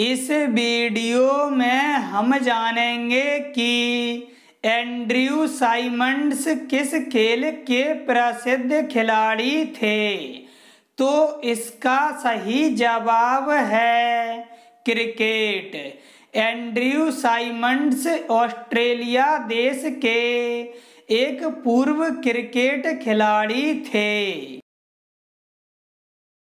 इस वीडियो में हम जानेंगे कि एंड्रयू साइमंड्स किस खेल के प्रसिद्ध खिलाड़ी थे तो इसका सही जवाब है क्रिकेट एंड्रयू साइमंड्स ऑस्ट्रेलिया देश के एक पूर्व क्रिकेट खिलाड़ी थे